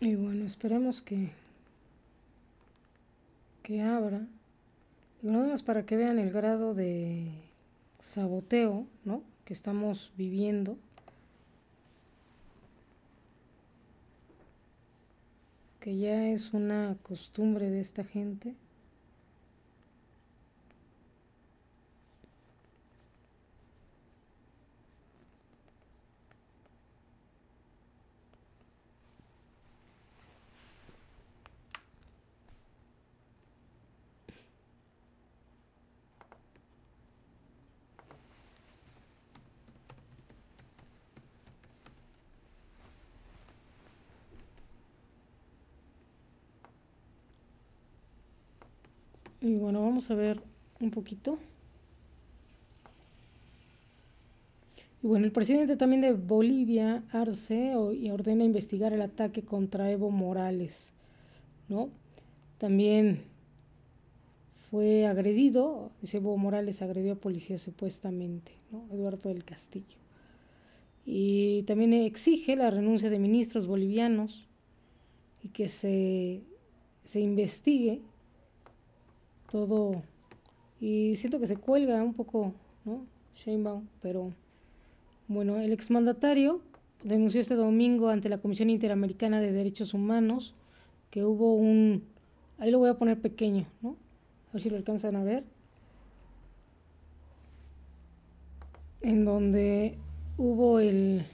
Y bueno, esperemos que, que abra. Y nada más para que vean el grado de saboteo ¿no? que estamos viviendo. Que ya es una costumbre de esta gente. Y bueno, vamos a ver un poquito. Y bueno, el presidente también de Bolivia, Arce, ordena investigar el ataque contra Evo Morales, ¿no? También fue agredido, dice Evo Morales agredió a policía supuestamente, ¿no? Eduardo del Castillo. Y también exige la renuncia de ministros bolivianos y que se, se investigue todo. Y siento que se cuelga un poco, ¿no? Sheinbaum, pero bueno, el exmandatario denunció este domingo ante la Comisión Interamericana de Derechos Humanos que hubo un. Ahí lo voy a poner pequeño, ¿no? A ver si lo alcanzan a ver. En donde hubo el.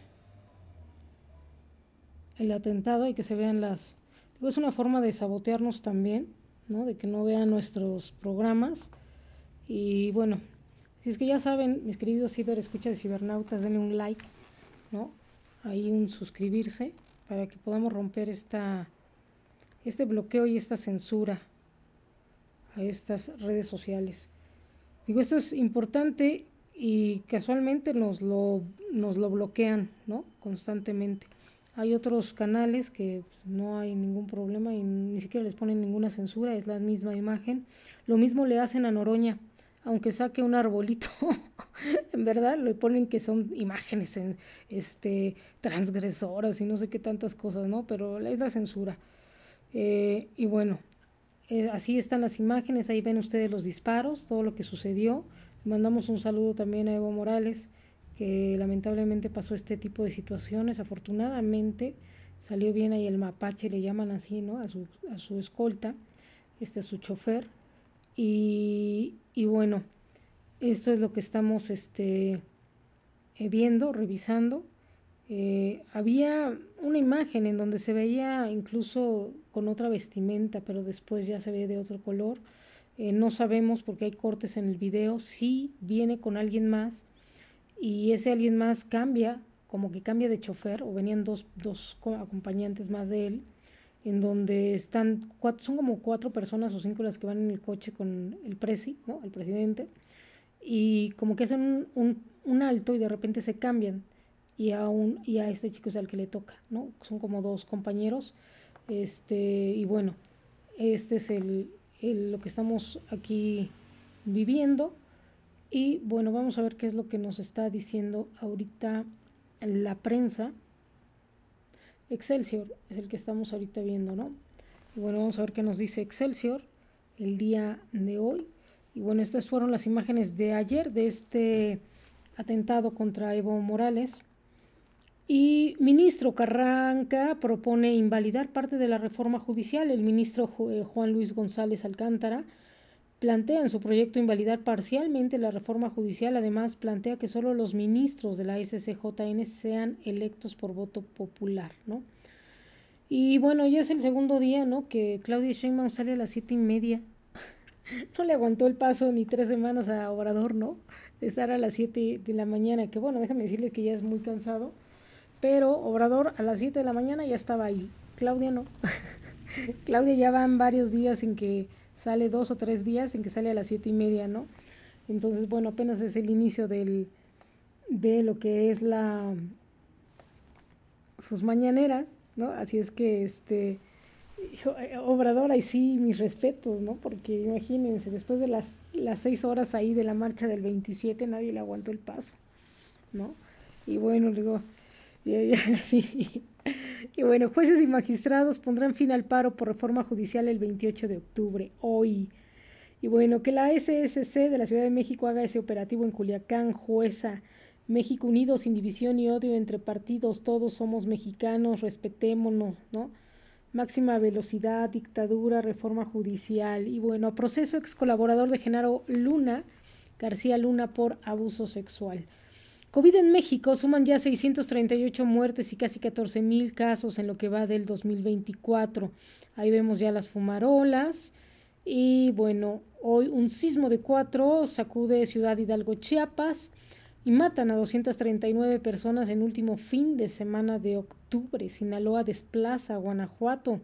el atentado y que se vean las. es una forma de sabotearnos también ¿no? De que no vean nuestros programas. Y bueno, si es que ya saben, mis queridos ciberescuchas escuchas cibernautas, denle un like, ¿no? Ahí un suscribirse para que podamos romper esta, este bloqueo y esta censura a estas redes sociales. Digo, esto es importante y casualmente nos lo, nos lo bloquean, ¿no? Constantemente. Hay otros canales que pues, no hay ningún problema y ni siquiera les ponen ninguna censura, es la misma imagen. Lo mismo le hacen a Noroña, aunque saque un arbolito, en verdad le ponen que son imágenes en, este, transgresoras y no sé qué tantas cosas, ¿no? Pero es la censura. Eh, y bueno, eh, así están las imágenes, ahí ven ustedes los disparos, todo lo que sucedió. Mandamos un saludo también a Evo Morales que lamentablemente pasó este tipo de situaciones. Afortunadamente salió bien ahí el mapache, le llaman así, ¿no? A su, a su escolta, este, a su chofer. Y, bueno, esto es lo que estamos este, eh, viendo, revisando. Eh, había una imagen en donde se veía incluso con otra vestimenta, pero después ya se ve de otro color. Eh, no sabemos porque hay cortes en el video si viene con alguien más y ese alguien más cambia, como que cambia de chofer, o venían dos, dos acompañantes más de él, en donde están, son como cuatro personas o cinco las que van en el coche con el presi, ¿no? El presidente, y como que hacen un, alto y de repente se cambian, y a, un, y a este chico es al que le toca, ¿no? Son como dos compañeros, este, y bueno, este es el lo que estamos aquí viviendo. Y bueno, vamos a ver qué es lo que nos está diciendo ahorita la prensa. Excelsior es el que estamos ahorita viendo, ¿no? Y bueno, vamos a ver qué nos dice Excelsior el día de hoy. Y bueno, estas fueron las imágenes de ayer de este atentado contra Evo Morales. Y ministro Carranca propone invalidar parte de la reforma judicial. El ministro eh, Juan Luis González Alcántara plantea en su proyecto invalidar parcialmente la reforma judicial. Además, plantea que solo los ministros de la SCJN sean electos por voto popular, ¿no? Y bueno, ya es el segundo día, ¿no? Que Claudia Sheinbaum sale a las siete y media. no le aguantó el paso ni tres semanas a Obrador, ¿no? De estar a las siete de la mañana, que bueno, déjame decirle que ya es muy cansado. Pero Obrador a las siete de la mañana ya estaba ahí. Claudia no. Claudia ya van varios días sin que sale dos o tres días en que sale a las siete y media, ¿no? Entonces, bueno, apenas es el inicio del, de lo que es la sus mañaneras, ¿no? Así es que este eh, obradora y sí, mis respetos, ¿no? Porque imagínense, después de las, las seis horas ahí de la marcha del 27, nadie le aguantó el paso, ¿no? Y bueno, digo, así, Y bueno, jueces y magistrados pondrán fin al paro por reforma judicial el 28 de octubre, hoy. Y bueno, que la SSC de la Ciudad de México haga ese operativo en Culiacán, jueza. México unido, sin división y odio entre partidos, todos somos mexicanos, respetémonos, ¿no? Máxima velocidad, dictadura, reforma judicial. Y bueno, proceso ex colaborador de Genaro Luna, García Luna, por abuso sexual. COVID en México suman ya 638 muertes y casi 14 mil casos en lo que va del 2024. Ahí vemos ya las fumarolas. Y bueno, hoy un sismo de cuatro sacude Ciudad Hidalgo, Chiapas y matan a 239 personas en último fin de semana de octubre. Sinaloa desplaza a Guanajuato.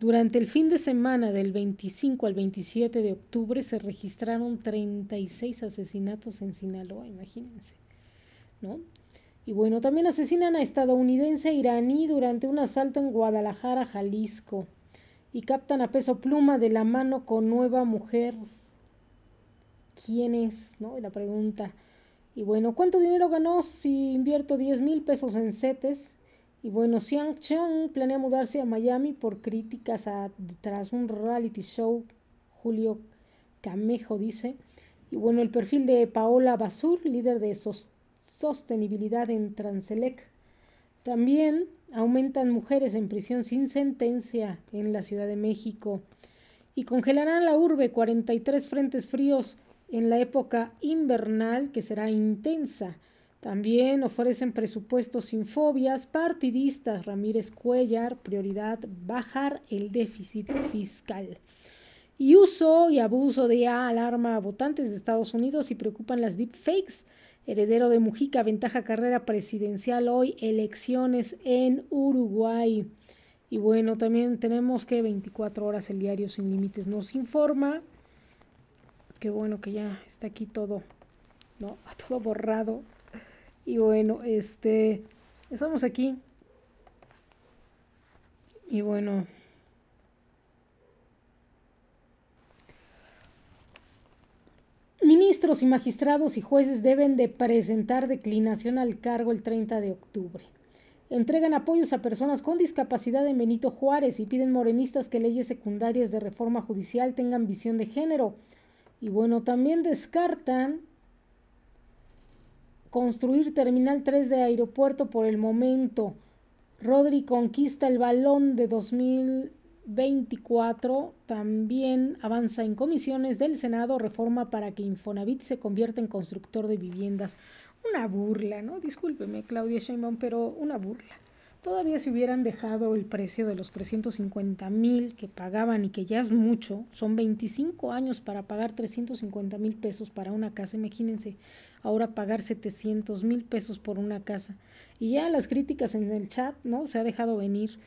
Durante el fin de semana del 25 al 27 de octubre se registraron 36 asesinatos en Sinaloa, imagínense. Y bueno, también asesinan a estadounidense iraní durante un asalto en Guadalajara, Jalisco. Y captan a peso pluma de la mano con nueva mujer. ¿Quién es? ¿No? la pregunta. Y bueno, ¿cuánto dinero ganó si invierto 10 mil pesos en setes Y bueno, Xiang Cheng planea mudarse a Miami por críticas a, tras un reality show. Julio Camejo dice. Y bueno, el perfil de Paola Basur, líder de sostén sostenibilidad en Transelec. También aumentan mujeres en prisión sin sentencia en la Ciudad de México y congelarán la urbe 43 frentes fríos en la época invernal que será intensa. También ofrecen presupuestos sin fobias partidistas. Ramírez Cuellar, prioridad bajar el déficit fiscal. Y uso y abuso de alarma a votantes de Estados Unidos y preocupan las deepfakes heredero de Mujica, ventaja carrera presidencial hoy, elecciones en Uruguay. Y bueno, también tenemos que 24 horas el diario sin límites nos informa. Qué bueno que ya está aquí todo, no, todo borrado. Y bueno, este, estamos aquí. Y bueno, ministros y magistrados y jueces deben de presentar declinación al cargo el 30 de octubre. Entregan apoyos a personas con discapacidad en Benito Juárez y piden morenistas que leyes secundarias de reforma judicial tengan visión de género. Y bueno, también descartan construir Terminal 3 de aeropuerto por el momento. Rodri conquista el balón de 2000 24 también avanza en comisiones del Senado reforma para que Infonavit se convierta en constructor de viviendas. Una burla, ¿no? Discúlpeme, Claudia Sheinbaum, pero una burla. Todavía se hubieran dejado el precio de los 350 mil que pagaban y que ya es mucho, son 25 años para pagar 350 mil pesos para una casa, imagínense, ahora pagar 700 mil pesos por una casa. Y ya las críticas en el chat, ¿no? Se ha dejado venir.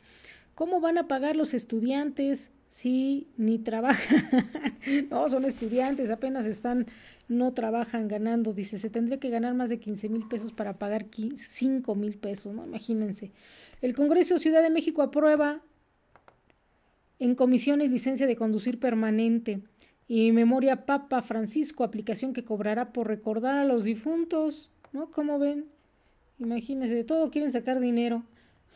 ¿Cómo van a pagar los estudiantes si ni trabajan? no, son estudiantes, apenas están, no trabajan ganando. Dice, se tendría que ganar más de 15 mil pesos para pagar 5 mil pesos, ¿no? Imagínense. El Congreso Ciudad de México aprueba en comisión y licencia de conducir permanente y memoria Papa Francisco, aplicación que cobrará por recordar a los difuntos, ¿no? ¿cómo ven, imagínense, de todo quieren sacar dinero.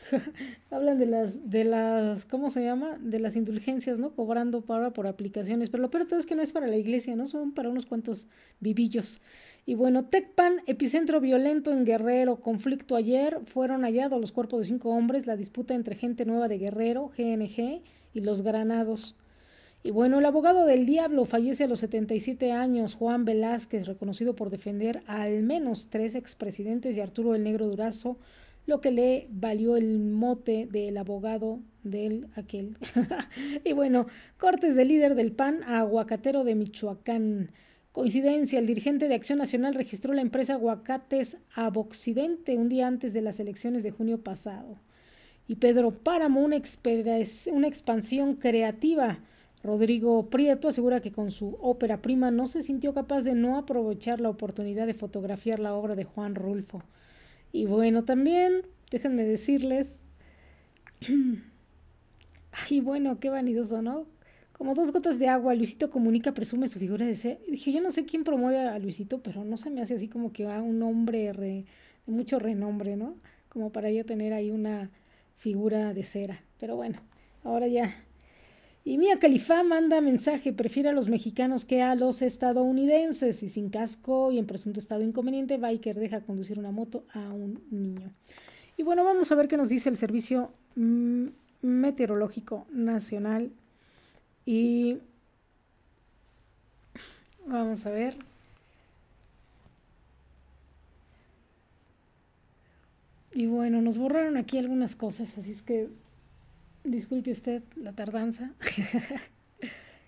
Hablan de las, de las, ¿cómo se llama? De las indulgencias, ¿no? Cobrando para por aplicaciones, pero lo peor es que no es para la iglesia, ¿no? Son para unos cuantos vivillos. Y bueno, Tecpan, epicentro violento en Guerrero, conflicto ayer, fueron hallados los cuerpos de cinco hombres, la disputa entre gente nueva de Guerrero, GNG, y los Granados. Y bueno, el abogado del diablo fallece a los 77 años, Juan Velázquez, reconocido por defender a al menos tres expresidentes y Arturo el Negro Durazo, lo que le valió el mote del abogado de aquel. y bueno, cortes del líder del PAN a aguacatero de Michoacán. Coincidencia, el dirigente de Acción Nacional registró la empresa Aguacates Aboccidente un día antes de las elecciones de junio pasado. Y Pedro Páramo, una, una expansión creativa. Rodrigo Prieto asegura que con su ópera prima no se sintió capaz de no aprovechar la oportunidad de fotografiar la obra de Juan Rulfo. Y bueno, también, déjenme decirles. Ay, bueno, qué vanidoso, ¿no? Como dos gotas de agua, Luisito Comunica presume su figura de cera Dije, yo no sé quién promueve a Luisito, pero no se me hace así como que a un hombre de mucho renombre, ¿no? Como para ya tener ahí una figura de cera. Pero bueno, ahora ya y Mia Califá manda mensaje, prefiere a los mexicanos que a los estadounidenses y sin casco y en presunto estado inconveniente, Biker deja conducir una moto a un niño. Y bueno, vamos a ver qué nos dice el Servicio mm, Meteorológico Nacional. Y vamos a ver. Y bueno, nos borraron aquí algunas cosas, así es que disculpe usted la tardanza,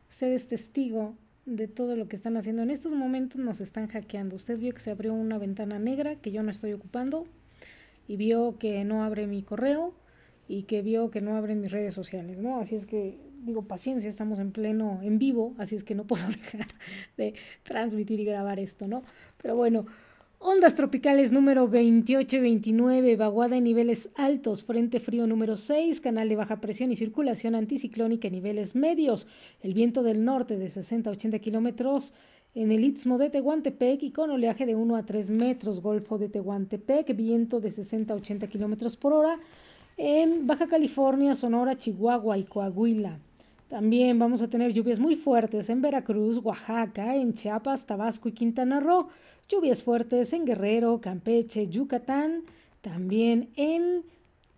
usted es testigo de todo lo que están haciendo. En estos momentos nos están hackeando. Usted vio que se abrió una ventana negra que yo no estoy ocupando y vio que no abre mi correo y que vio que no abren mis redes sociales, ¿no? Así es que digo, paciencia, estamos en pleno en vivo, así es que no puedo dejar de transmitir y grabar esto, ¿no? Pero bueno, Ondas tropicales número 28 y 29, vaguada en niveles altos, frente frío número 6, canal de baja presión y circulación anticiclónica en niveles medios, el viento del norte de 60 a 80 kilómetros en el istmo de Tehuantepec y con oleaje de 1 a 3 metros, golfo de Tehuantepec, viento de 60 a 80 kilómetros por hora en Baja California, Sonora, Chihuahua y Coahuila. También vamos a tener lluvias muy fuertes en Veracruz, Oaxaca, en Chiapas, Tabasco y Quintana Roo. Lluvias fuertes en Guerrero, Campeche, Yucatán. También en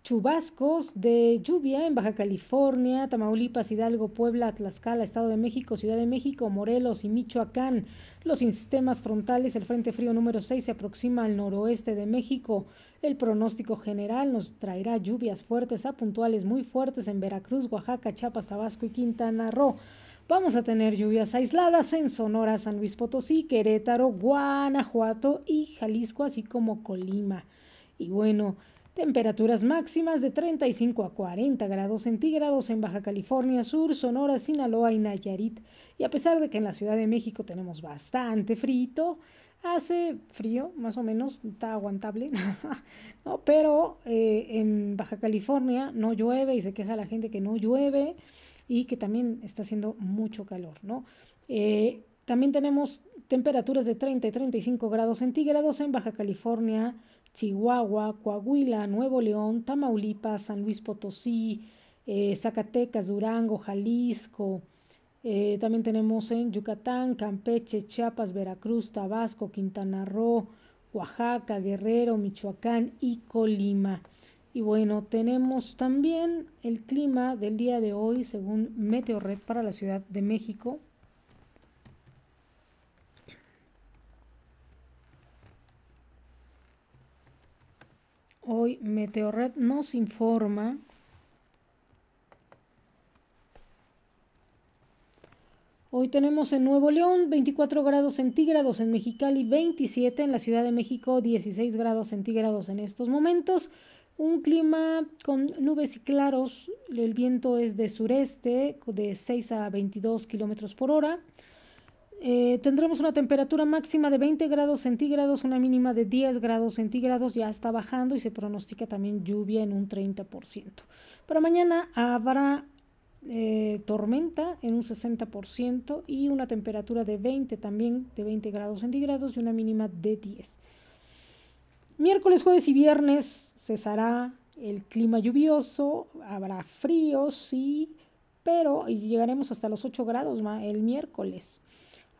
chubascos de lluvia en Baja California, Tamaulipas, Hidalgo, Puebla, Tlaxcala, Estado de México, Ciudad de México, Morelos y Michoacán. Los sistemas frontales, el Frente Frío número 6 se aproxima al noroeste de México. El pronóstico general nos traerá lluvias fuertes a puntuales muy fuertes en Veracruz, Oaxaca, Chiapas, Tabasco y Quintana Roo. Vamos a tener lluvias aisladas en Sonora, San Luis Potosí, Querétaro, Guanajuato y Jalisco, así como Colima. Y bueno, Temperaturas máximas de 35 a 40 grados centígrados en Baja California Sur, Sonora, Sinaloa y Nayarit. Y a pesar de que en la Ciudad de México tenemos bastante frito, hace frío, más o menos, está aguantable, no, pero eh, en Baja California no llueve y se queja la gente que no llueve y que también está haciendo mucho calor, ¿no? Eh, también tenemos temperaturas de 30 y 35 grados centígrados en Baja California Chihuahua, Coahuila, Nuevo León, Tamaulipas, San Luis Potosí, eh, Zacatecas, Durango, Jalisco. Eh, también tenemos en Yucatán, Campeche, Chiapas, Veracruz, Tabasco, Quintana Roo, Oaxaca, Guerrero, Michoacán y Colima. Y bueno, tenemos también el clima del día de hoy según Meteorred para la Ciudad de México. Hoy Meteorred nos informa Hoy tenemos en Nuevo León 24 grados centígrados, en Mexicali 27, en la Ciudad de México 16 grados centígrados en estos momentos. Un clima con nubes y claros, el viento es de sureste de 6 a 22 kilómetros por hora. Eh, tendremos una temperatura máxima de 20 grados centígrados, una mínima de 10 grados centígrados, ya está bajando y se pronostica también lluvia en un 30%. Para mañana habrá eh, tormenta en un 60% y una temperatura de 20 también, de 20 grados centígrados y una mínima de 10. Miércoles, jueves y viernes cesará el clima lluvioso, habrá frío, sí, pero llegaremos hasta los 8 grados el miércoles.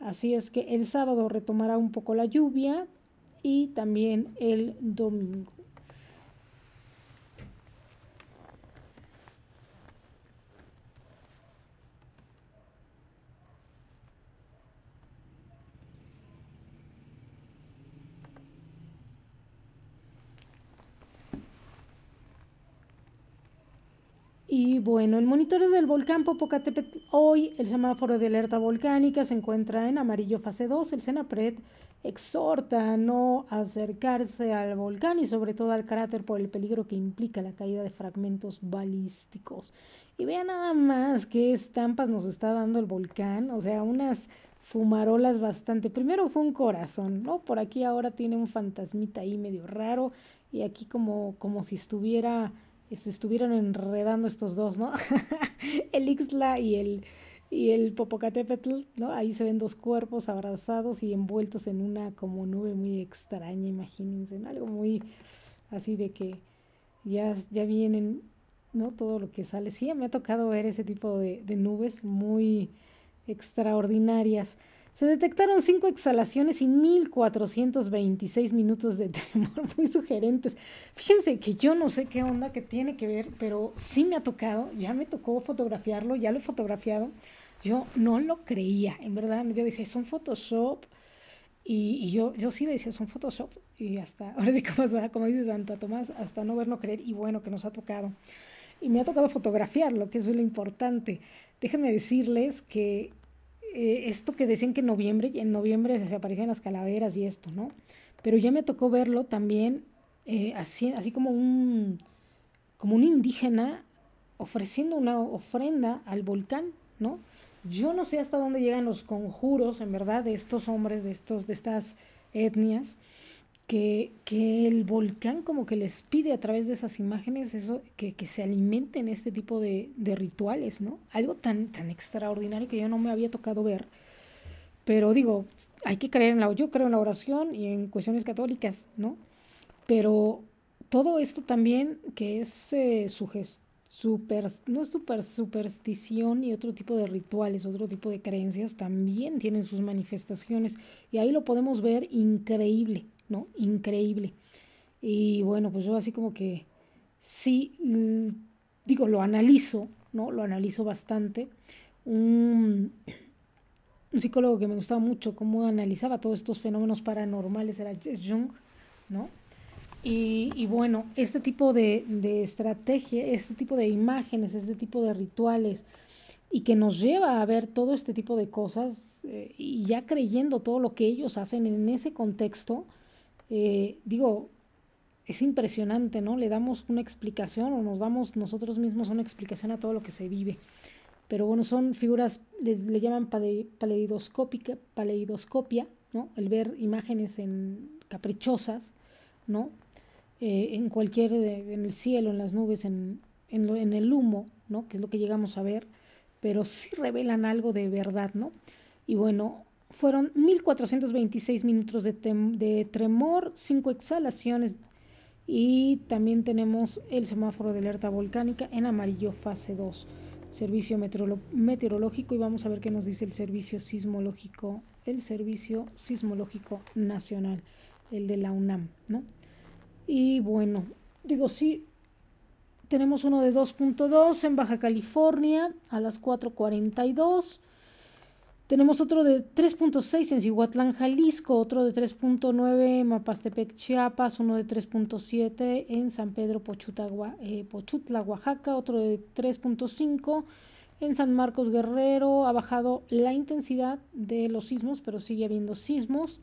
Así es que el sábado retomará un poco la lluvia y también el domingo. Y bueno, el monitoreo del volcán Popocatépetl. Hoy el semáforo de alerta volcánica se encuentra en amarillo fase 2. El CENAPRED exhorta a no acercarse al volcán y sobre todo al cráter por el peligro que implica la caída de fragmentos balísticos. Y vean nada más qué estampas nos está dando el volcán. O sea, unas fumarolas bastante. Primero fue un corazón, ¿no? Por aquí ahora tiene un fantasmita ahí medio raro y aquí como, como si estuviera estuvieron enredando estos dos, ¿no? el Ixla y el, y el Popocatépetl, ¿no? Ahí se ven dos cuerpos abrazados y envueltos en una como nube muy extraña, imagínense, algo muy así de que ya, ya vienen, ¿no? Todo lo que sale. Sí, me ha tocado ver ese tipo de, de nubes muy extraordinarias. Se detectaron cinco exhalaciones y 1.426 minutos de tremor muy sugerentes. Fíjense que yo no sé qué onda que tiene que ver, pero sí me ha tocado, ya me tocó fotografiarlo, ya lo he fotografiado. Yo no lo creía, en verdad. Yo decía, es un Photoshop. Y, yo, yo sí decía, es un Photoshop. Y hasta, ahora más como, como dice Santa Tomás, hasta no ver, no creer. Y bueno, que nos ha tocado. Y me ha tocado fotografiarlo, que es lo importante. Déjenme decirles que eh, esto que decían que en noviembre, en noviembre se las calaveras y esto, ¿no? Pero ya me tocó verlo también eh, así, así como un, como un indígena ofreciendo una ofrenda al volcán, ¿no? Yo no sé hasta dónde llegan los conjuros, en verdad, de estos hombres, de, estos, de estas etnias, que, el volcán como que les pide a través de esas imágenes eso, que, se alimenten este tipo de, rituales, ¿no? Algo tan, tan extraordinario que yo no me había tocado ver. Pero digo, hay que creer en la, yo creo en la oración y en cuestiones católicas, ¿no? Pero todo esto también que es eh, super, no es super, superstición y otro tipo de rituales, otro tipo de creencias también tienen sus manifestaciones y ahí lo podemos ver increíble. ¿no? Increíble. Y bueno, pues yo así como que sí, digo, lo analizo, ¿no? Lo analizo bastante. Un, psicólogo que me gustaba mucho cómo analizaba todos estos fenómenos paranormales era Jung, ¿no? Y, bueno, este tipo de, estrategia, este tipo de imágenes, este tipo de rituales, y que nos lleva a ver todo este tipo de cosas eh, y ya creyendo todo lo que ellos hacen en ese contexto, eh, digo, es impresionante, ¿no? Le damos una explicación o nos damos nosotros mismos una explicación a todo lo que se vive. Pero bueno, son figuras, le, llaman paleidoscópica, paleidoscopia, ¿no? El ver imágenes en caprichosas, ¿no? Eh, en cualquier, eh, en el cielo, en las nubes, en, en, en el humo, ¿no? Que es lo que llegamos a ver, pero sí revelan algo de verdad, ¿no? Y bueno, fueron 1426 minutos de, tremor, 5 exhalaciones y también tenemos el semáforo de alerta volcánica en amarillo fase 2, servicio meteorológico y vamos a ver qué nos dice el servicio sismológico, el servicio sismológico nacional, el de la UNAM, ¿no? Y bueno, digo sí tenemos uno de 2.2 en Baja California a las 4:42 tenemos otro de 3.6 en Cihuatlán, Jalisco, otro de 3.9 en Mapastepec, Chiapas, uno de 3.7 en San Pedro Pochutagua, eh, Pochutla, Oaxaca, otro de 3.5 en San Marcos Guerrero. Ha bajado la intensidad de los sismos, pero sigue habiendo sismos.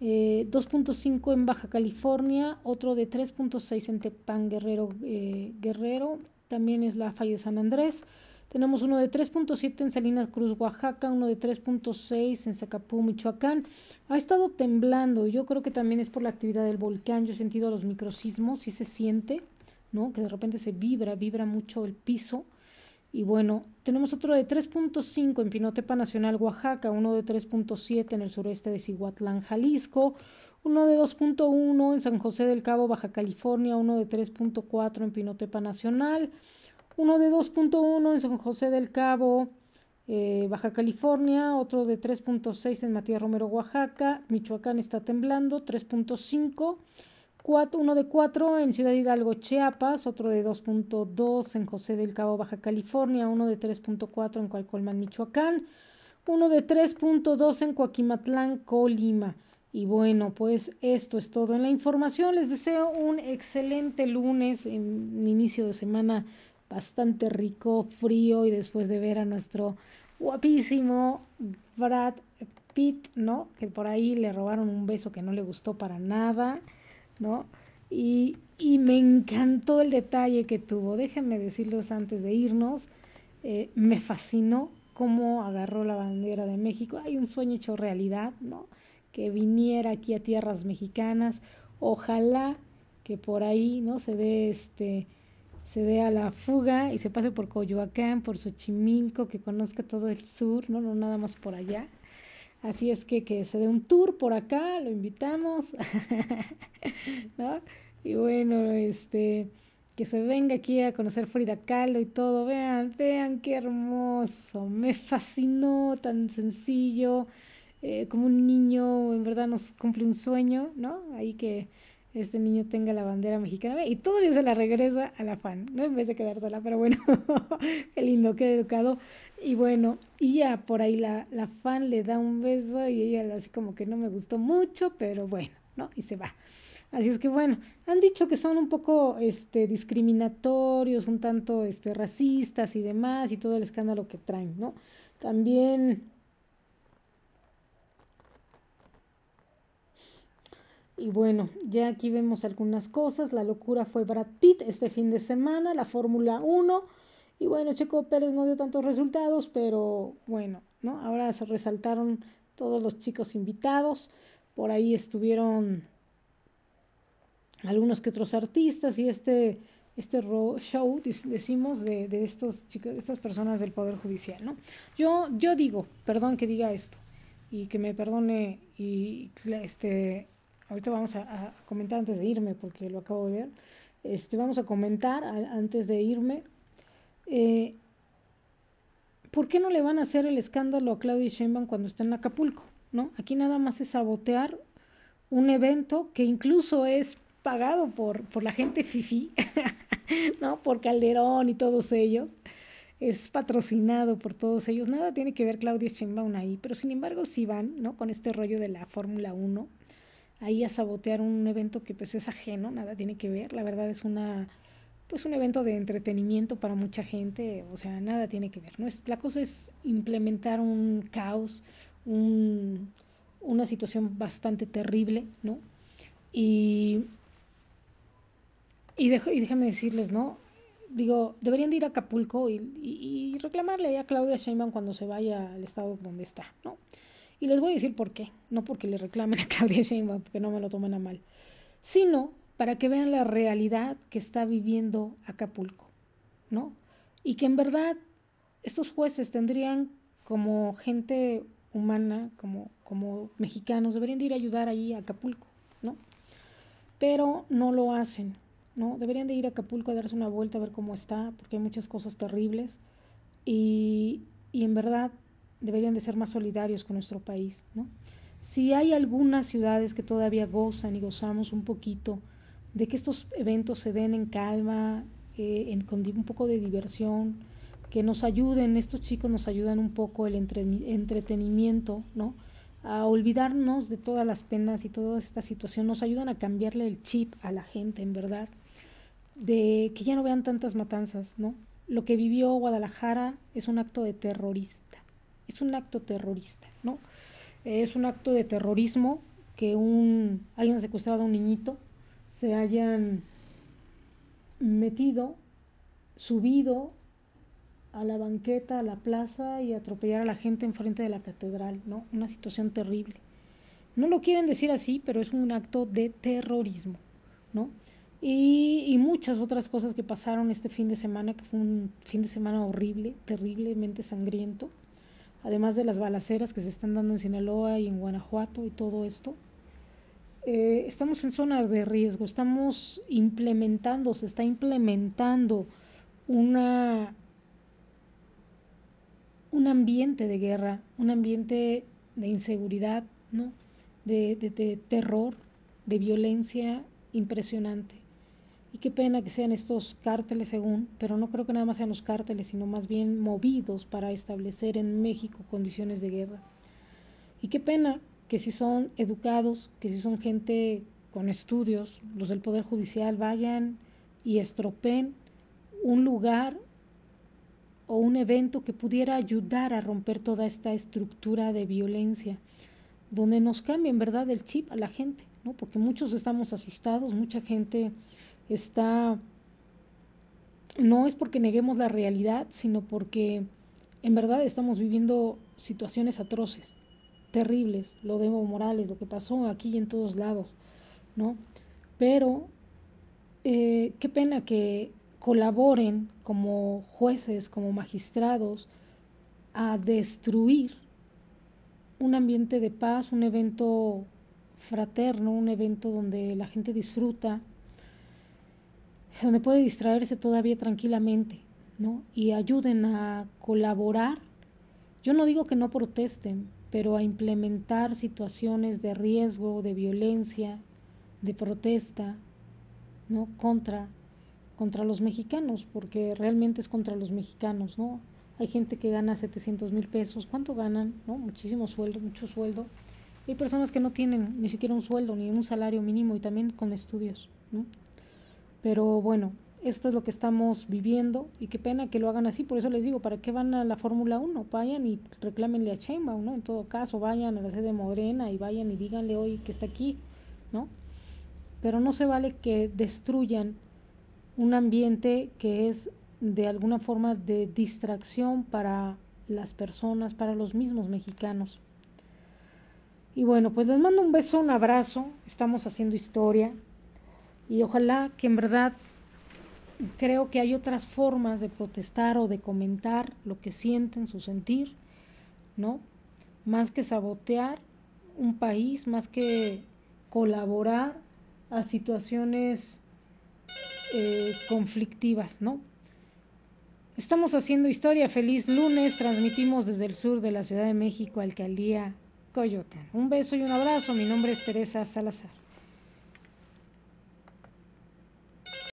2.5 eh, en Baja California, otro de 3.6 en Tepán Guerrero, eh, Guerrero, también es la falla de San Andrés. Tenemos uno de 3.7 en Salinas Cruz, Oaxaca, uno de 3.6 en Zacapú, Michoacán. Ha estado temblando, yo creo que también es por la actividad del volcán, yo he sentido los microsismos, sí se siente, ¿no? Que de repente se vibra, vibra mucho el piso. Y bueno, tenemos otro de 3.5 en Pinotepa Nacional, Oaxaca, uno de 3.7 en el sureste de Cihuatlán, Jalisco, uno de 2.1 en San José del Cabo, Baja California, uno de 3.4 en Pinotepa Nacional, uno de 2.1 en San José del Cabo, eh, Baja California, otro de 3.6 en Matías Romero, Oaxaca, Michoacán está temblando, 3.5, uno de 4 en Ciudad Hidalgo, Chiapas, otro de 2.2 en José del Cabo, Baja California, uno de 3.4 en Cualcolman, Michoacán, uno de 3.2 en Coaquimatlán, Colima. Y bueno, pues esto es todo en la información. Les deseo un excelente lunes, en inicio de semana bastante rico, frío y después de ver a nuestro guapísimo Brad Pitt, ¿no? Que por ahí le robaron un beso que no le gustó para nada, ¿no? Y, me encantó el detalle que tuvo. Déjenme decirles antes de irnos, eh, me fascinó cómo agarró la bandera de México. Hay un sueño hecho realidad, ¿no? Que viniera aquí a tierras mexicanas. Ojalá que por ahí, ¿no? Se dé este se dé a la fuga y se pase por Coyoacán, por Xochimilco, que conozca todo el sur, no, no nada más por allá. Así es que que se dé un tour por acá, lo invitamos, Y bueno, este, que se venga aquí a conocer Frida Kahlo y todo, vean, vean qué hermoso, me fascinó, tan sencillo, eh, como un niño, en verdad nos cumple un sueño, ¿no? Ahí que este niño tenga la bandera mexicana y todavía se la regresa a la fan, ¿no? En vez de quedársela, pero bueno, qué lindo, qué educado. Y bueno, y ya por ahí la, la fan le da un beso y ella así como que no me gustó mucho, pero bueno, ¿no? Y se va. Así es que bueno, han dicho que son un poco este, discriminatorios, un tanto este, racistas y demás, y todo el escándalo que traen, ¿no? También Y bueno, ya aquí vemos algunas cosas. La locura fue Brad Pitt este fin de semana, la Fórmula 1. Y bueno, Checo Pérez no dio tantos resultados, pero bueno, ¿no? Ahora se resaltaron todos los chicos invitados. Por ahí estuvieron algunos que otros artistas y este, este show, decimos, de, de estos chicos, estas personas del Poder Judicial, ¿no? Yo, yo digo, perdón que diga esto, y que me perdone y este ahorita vamos a, comentar antes de irme, porque lo acabo de ver, este, vamos a comentar antes de irme, eh, ¿por qué no le van a hacer el escándalo a Claudia Sheinbaum cuando está en Acapulco? ¿no? Aquí nada más es sabotear un evento que incluso es pagado por, por la gente fifi, ¿no? Por Calderón y todos ellos. Es patrocinado por todos ellos. Nada tiene que ver Claudia Sheinbaum ahí, pero sin embargo sí van, ¿no? Con este rollo de la Fórmula 1 ahí a sabotear un evento que pues es ajeno, nada tiene que ver, la verdad es una pues un evento de entretenimiento para mucha gente, o sea, nada tiene que ver, no es la cosa es implementar un caos, un, una situación bastante terrible, ¿no? Y déjame decirles, ¿no? Digo, deberían de ir a Acapulco y, y reclamarle a Claudia Sheinbaum cuando se vaya al estado donde está, ¿no? Y les voy a decir por qué. No porque le reclamen a Claudia Sheinbaum, porque no me lo tomen a mal, sino para que vean la realidad que está viviendo Acapulco, ¿no? Y que en verdad estos jueces tendrían como gente humana, como, como mexicanos, deberían de ir a ayudar ahí a Acapulco, ¿no? Pero no lo hacen, ¿no? Deberían de ir a Acapulco a darse una vuelta a ver cómo está, porque hay muchas cosas terribles. Y, y en verdad deberían de ser más solidarios con nuestro país. Si hay algunas ciudades que todavía gozan y gozamos un poquito de que estos eventos se den en calma, eh, con un poco de diversión, que nos ayuden, estos chicos nos ayudan un poco el entretenimiento, ¿no? a olvidarnos de todas las penas y toda esta situación, nos ayudan a cambiarle el chip a la gente, en verdad, de que ya no vean tantas matanzas, ¿no? Lo que vivió Guadalajara es un acto de terrorista es un acto terrorista, ¿no? Es un acto de terrorismo que un, hayan secuestrado a un niñito, se hayan metido, subido a la banqueta, a la plaza y atropellar a la gente enfrente de la catedral, ¿no? Una situación terrible. No lo quieren decir así, pero es un acto de terrorismo, ¿no? Y, y, muchas otras cosas que pasaron este fin de semana, que fue un fin de semana horrible, terriblemente sangriento además de las balaceras que se están dando en Sinaloa y en Guanajuato y todo esto, eh, estamos en zona de riesgo, estamos implementando, se está implementando una, un ambiente de guerra, un ambiente de inseguridad, de terror, de violencia impresionante. Y qué pena que sean estos cárteles según, pero no creo que nada más sean los cárteles, sino más bien movidos para establecer en México condiciones de guerra. Y qué pena que si son educados, que si son gente con estudios, los del Poder Judicial vayan y estropeen un lugar o un evento que pudiera ayudar a romper toda esta estructura de violencia, donde nos cambien, ¿verdad?, el chip a la gente, ¿no? Porque muchos estamos asustados, mucha gente está, no es porque neguemos la realidad, sino porque en verdad estamos viviendo situaciones atroces, terribles, lo de Evo Morales, lo que pasó aquí y en todos lados, ¿no? Pero eh, qué pena que colaboren como jueces, como magistrados, a destruir un ambiente de paz, un evento fraterno, un evento donde la gente disfruta, donde puede distraerse todavía tranquilamente, ¿no? Y ayuden a colaborar. Yo no digo que no protesten, pero a implementar situaciones de riesgo, de violencia, de protesta, ¿no? Contra, contra los mexicanos, porque realmente es contra los mexicanos, ¿no? Hay gente que gana 700 mil pesos, ¿cuánto ganan? ¿No? Muchísimo sueldo, mucho sueldo. Hay personas que no tienen ni siquiera un sueldo ni un salario mínimo y también con estudios, ¿no? Pero bueno, esto es lo que estamos viviendo y qué pena que lo hagan así, por eso les digo, ¿para qué van a la Fórmula 1? Vayan y reclámenle a Sheinbaum, ¿no? En todo caso, vayan a la sede Morena y vayan y díganle hoy que está aquí, ¿no? Pero no se vale que destruyan un ambiente que es de alguna forma de distracción para las personas, para los mismos mexicanos. Y bueno, pues les mando un beso, un abrazo, estamos haciendo historia, y ojalá que en verdad creo que hay otras formas de protestar o de comentar lo que sienten, su sentir, ¿no? Más que sabotear un país, más que colaborar a situaciones eh, conflictivas, ¿no? Estamos haciendo historia. Feliz lunes. Transmitimos desde el sur de la Ciudad de México, Alcaldía Coyoacán. Un beso y un abrazo. Mi nombre es Teresa Salazar.